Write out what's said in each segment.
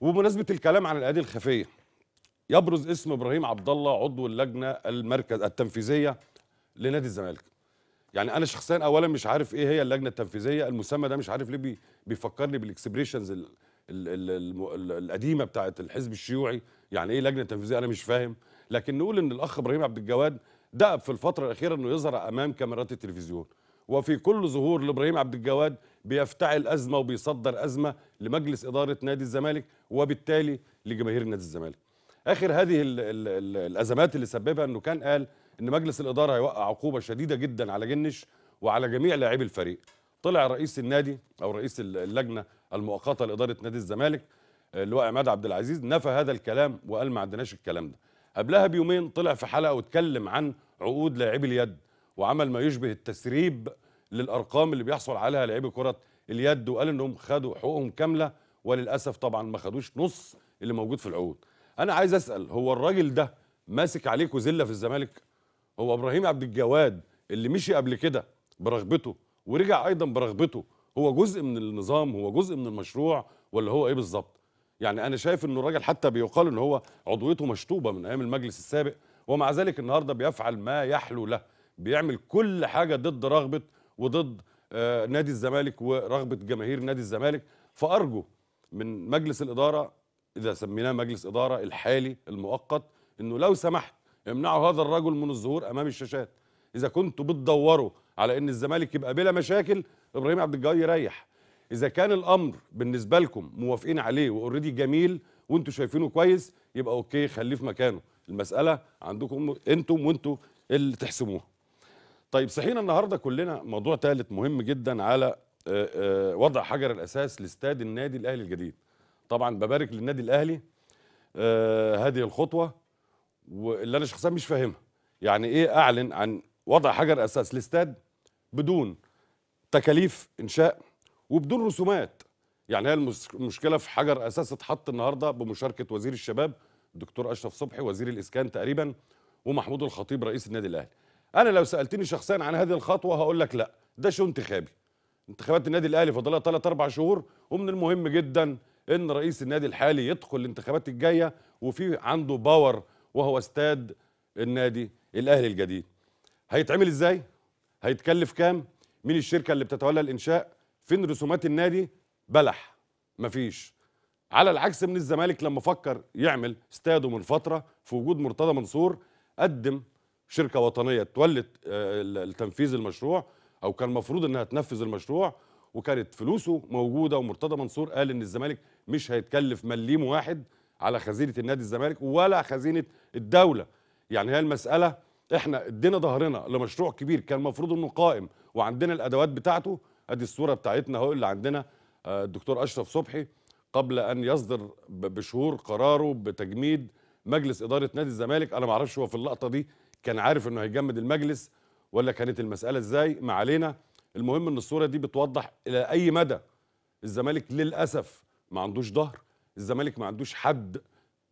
وبمناسبه الكلام عن الايادي الخفيه يبرز اسم ابراهيم عبد الله عضو اللجنه المركز التنفيذيه لنادي الزمالك يعني انا شخصيا اولا مش عارف ايه هي اللجنه التنفيذيه المسمى ده مش عارف ليه بي بيفكرني بالاكسبريشنز القديمه بتاعه الحزب الشيوعي يعني ايه لجنه تنفيذيه انا مش فاهم لكن نقول ان الاخ ابراهيم عبد الجواد دأب في الفتره الاخيره انه يظهر امام كاميرات التلفزيون وفي كل ظهور لابراهيم عبد الجواد بيفتعل ازمه وبيصدر ازمه لمجلس اداره نادي الزمالك وبالتالي لجماهير نادي الزمالك. اخر هذه الـ الـ الـ الازمات اللي سببها انه كان قال ان مجلس الاداره هيوقع عقوبه شديده جدا على جنش وعلى جميع لاعبي الفريق. طلع رئيس النادي او رئيس اللجنه المؤقته لاداره نادي الزمالك آه، اللي هو عماد عبد العزيز نفى هذا الكلام وقال ما عندناش الكلام ده. قبلها بيومين طلع في حلقه واتكلم عن عقود لاعبي اليد وعمل ما يشبه التسريب للارقام اللي بيحصل عليها لعيبه كره اليد وقال انهم خدوا حقوقهم كامله وللاسف طبعا ما خدوش نص اللي موجود في العقود انا عايز اسال هو الراجل ده ماسك عليكوا زله في الزمالك هو ابراهيم عبد الجواد اللي مشي قبل كده برغبته ورجع ايضا برغبته هو جزء من النظام هو جزء من المشروع ولا هو ايه بالظبط يعني انا شايف انه الراجل حتى بيقال ان هو عضويته مشطوبه من ايام المجلس السابق ومع ذلك النهارده بيفعل ما يحلو له بيعمل كل حاجه ضد رغبه وضد آه، نادي الزمالك ورغبه جماهير نادي الزمالك فارجو من مجلس الاداره اذا سميناه مجلس اداره الحالي المؤقت انه لو سمحت امنعوا هذا الرجل من الظهور امام الشاشات اذا كنتوا بتدوروا على ان الزمالك يبقى بلا مشاكل ابراهيم عبد الجواد يريح اذا كان الامر بالنسبه لكم موافقين عليه واوريدي جميل وانتوا شايفينه كويس يبقى اوكي خليه في مكانه المساله عندكم انتم وانتوا اللي تحسموها طيب صحينا النهارده كلنا موضوع ثالث مهم جدا على آه، آه، وضع حجر الاساس لاستاد النادي الاهلي الجديد طبعا ببارك للنادي الاهلي آه، هذه الخطوه واللي انا شخصيا مش فاهمها يعني ايه اعلن عن وضع حجر اساس لاستاد بدون تكاليف انشاء وبدون رسومات يعني هي المشكله في حجر اساس اتحط النهارده بمشاركه وزير الشباب الدكتور اشرف صبحي وزير الاسكان تقريبا ومحمود الخطيب رئيس النادي الاهلي انا لو سالتني شخصيا عن هذه الخطوه هقول لك لا ده شو انتخابي انتخابات النادي الاهلي فاضلها 3 4 شهور ومن المهم جدا ان رئيس النادي الحالي يدخل الانتخابات الجايه وفي عنده باور وهو استاد النادي الاهلي الجديد هيتعمل ازاي هيتكلف كام مين الشركه اللي بتتولى الانشاء فين رسومات النادي بلح مفيش على العكس من الزمالك لما فكر يعمل استاده من فتره في وجود مرتضى منصور قدم شركه وطنيه تولت آه، تنفيذ المشروع او كان المفروض انها تنفذ المشروع وكانت فلوسه موجوده ومرتضى منصور قال ان الزمالك مش هيتكلف مليم واحد على خزينه النادي الزمالك ولا خزينه الدوله يعني هي المساله احنا ادينا ظهرنا لمشروع كبير كان المفروض انه قائم وعندنا الادوات بتاعته ادي الصوره بتاعتنا اهو اللي عندنا آه، الدكتور اشرف صبحي قبل ان يصدر بشهور قراره بتجميد مجلس اداره نادي الزمالك انا ما اعرفش هو في اللقطه دي كان عارف انه هيجمد المجلس ولا كانت المساله ازاي ما علينا المهم ان الصوره دي بتوضح الى اي مدى الزمالك للاسف ما عندوش ظهر الزمالك ما عندوش حد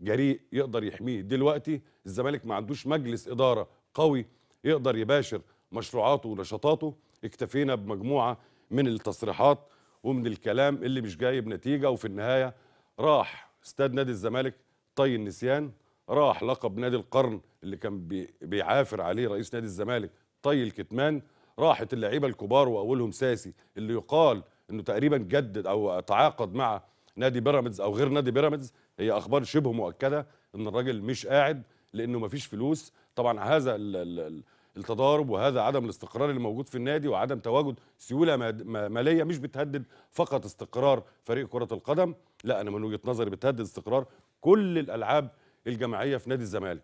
جريء يقدر يحميه دلوقتي الزمالك ما عندوش مجلس اداره قوي يقدر يباشر مشروعاته ونشاطاته اكتفينا بمجموعه من التصريحات ومن الكلام اللي مش جايب نتيجه وفي النهايه راح استاد نادي الزمالك طي النسيان راح لقب نادي القرن اللي كان بيعافر عليه رئيس نادي الزمالك طي الكتمان راحت اللعيبه الكبار واولهم ساسي اللي يقال انه تقريبا جدد او تعاقد مع نادي بيراميدز او غير نادي بيراميدز هي اخبار شبه مؤكده ان الراجل مش قاعد لانه ما فيش فلوس طبعا هذا التضارب وهذا عدم الاستقرار اللي موجود في النادي وعدم تواجد سيوله ماليه مش بتهدد فقط استقرار فريق كره القدم لا انا من وجهه نظري بتهدد استقرار كل الالعاب الجماعيه في نادي الزمالك